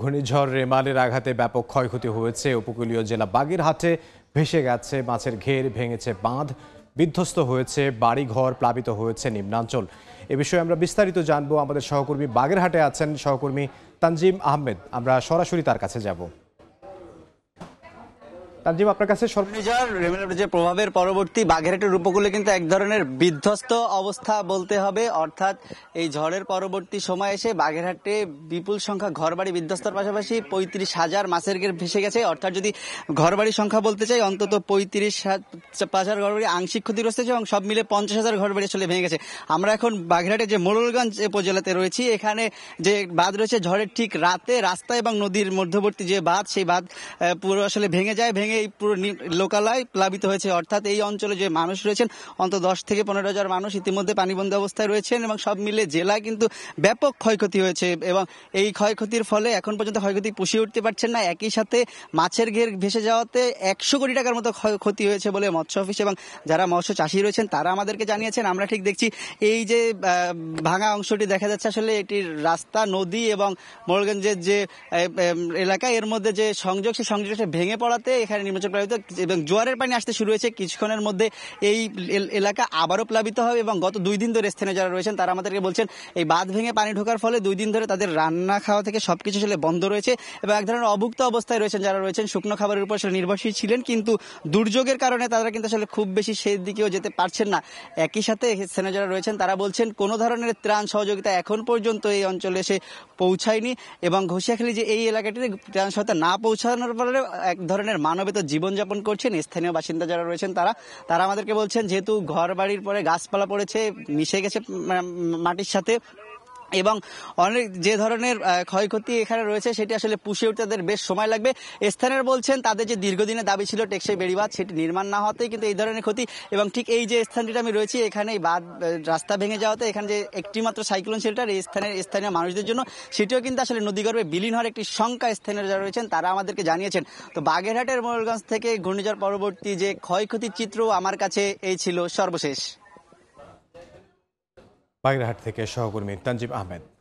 ঘূর্ণিঝড় রেমালের আঘাতে ব্যাপক ক্ষয়ক্ষতি হয়েছে উপকূলীয় জেলা বাগেরহাটে ভেসে গেছে মাছের ঘের ভেঙেছে বাঁধ বিধ্বস্ত হয়েছে বাড়িঘর প্লাবিত হয়েছে নিম্নাঞ্চল এ বিষয়ে আমরা বিস্তারিত জানবো আমাদের সহকর্মী বাগেরহাটে আছেন সহকর্মী তানজিম আহমেদ আমরা সরাসরি তার কাছে যাব তানজিম আপনার কাছে যে প্রভাবের পরবর্তী বাঘেরহাটের উপকূলে কিন্তু এক ধরনের বিধ্বস্ত অবস্থা বলতে হবে অর্থাৎ এই ঝড়ের পরবর্তী সময় এসে বাঘেরহাটে বিপুল সংখ্যা ঘরবাড়ি বিধ্বস্তর পাশাপাশি পঁয়ত্রিশ হাজার মাছের গের ভেসে গেছে অর্থাৎ যদি ঘরবাড়ির সংখ্যা বলতে চাই অন্তত পঁয়ত্রিশ হাজার ঘরবাড়ি আংশিক ক্ষতিগ্রস্ত হয়েছে এবং সব মিলে পঞ্চাশ হাজার ঘরবাড়ি আসলে ভেঙে গেছে আমরা এখন বাঘেরহাটে যে মোড়লগঞ্জ উপজেলাতে রয়েছি এখানে যে বাঁধ রয়েছে ঝড়ের ঠিক রাতে রাস্তা এবং নদীর মধ্যবর্তী যে বাঁধ সেই বাঁধ পুরো আসলে ভেঙে যায় ভেঙে এই পুরো লোকালয় প্লাবিত হয়েছে অর্থাৎ এই অঞ্চলে যে মানুষ রয়েছেন অন্তত দশ থেকে পনেরো হাজার মানুষ ইতিমধ্যে পানিবন্দী অবস্থায় রয়েছেন এবং সব মিলে জেলা কিন্তু ব্যাপক ক্ষয়ক্ষতি হয়েছে এবং এই ক্ষয়ক্ষতির ফলে এখন পর্যন্ত ক্ষয়ক্ষতি পুষিয়ে উঠতে পারছেন না একই সাথে মাছের ঘের ভেসে যাওয়াতে একশো কোটি টাকার মতো ক্ষতি হয়েছে বলে মৎস্য অফিস এবং যারা মৎস্য চাষি রয়েছেন তারা আমাদেরকে জানিয়েছেন আমরা ঠিক দেখছি এই যে ভাঙা অংশটি দেখা যাচ্ছে আসলে এটির রাস্তা নদী এবং মোরগঞ্জের যে এলাকা এর মধ্যে যে সংযোগ সেই সংযোগটা ভেঙে পড়াতে এখানে নির্বাচন প্লাবিত এবং জোয়ারের পানি আসতে শুরু হয়েছে কিছুক্ষণের মধ্যে এই এলাকা আবারও প্লাবিত হবে এবং গত দুই দিন ধরে স্থানীয় যারা রয়েছেন তারা আমাদেরকে বলছেন এই বাঁধ ভেঙে পানি ঢোকার ফলে দুই দিন ধরে তাদের রান্না খাওয়া থেকে সবকিছু আসলে বন্ধ রয়েছে এবং এক ধরনের অভুক্ত অবস্থায় রয়েছেন যারা রয়েছেন শুকনো খাবারের উপর নির্ভরশীল ছিলেন কিন্তু দুর্যোগের কারণে তারা কিন্তু আসলে খুব বেশি সেই দিকেও যেতে পারছেন না একই সাথে স্থানীয় যারা রয়েছেন তারা বলছেন কোনো ধরনের ত্রাণ সহযোগিতা এখন পর্যন্ত এই অঞ্চলে এসে পৌঁছায়নি এবং ঘষিয়াখালী যে এই এলাকাটিতে ত্রাণ সহায়তা না পৌঁছানোর ফলে এক ধরনের মানবতা নিয়মিত জীবনযাপন করছেন স্থানীয় বাসিন্দা যারা রয়েছেন তারা তারা আমাদেরকে বলছেন যেহেতু ঘর বাড়ির পরে গাছপালা পড়েছে মিশে গেছে মাটির সাথে এবং অনেক যে ধরনের ক্ষয়ক্ষতি এখানে রয়েছে সেটি আসলে পুষিয়ে উঠতে তাদের বেশ সময় লাগবে স্থানের বলছেন তাদের যে দীর্ঘদিনের দাবি ছিল টেকসই বেড়িবাঁধ সেটি নির্মাণ না হতেই কিন্তু এই ধরনের ক্ষতি এবং ঠিক এই যে স্থানটিতে আমি রয়েছি এখানে বাদ বাঁধ রাস্তা ভেঙে যাওয়াতে এখানে যে একটিমাত্র সাইক্লোন শেল্টার এই স্থানের স্থানীয় মানুষদের জন্য সেটিও কিন্তু আসলে নদীগর্ভে বিলীন হওয়ার একটি শঙ্কা স্থানীয় যারা রয়েছেন তারা আমাদেরকে জানিয়েছেন তো বাগেরহাটের মোরগঞ্জ থেকে ঘূর্ণিঝড় পরবর্তী যে ক্ষয়ক্ষতির চিত্র আমার কাছে এই ছিল সর্বশেষ বাগেরহাট থেকে সহকর্মী তানজিব আহমেদ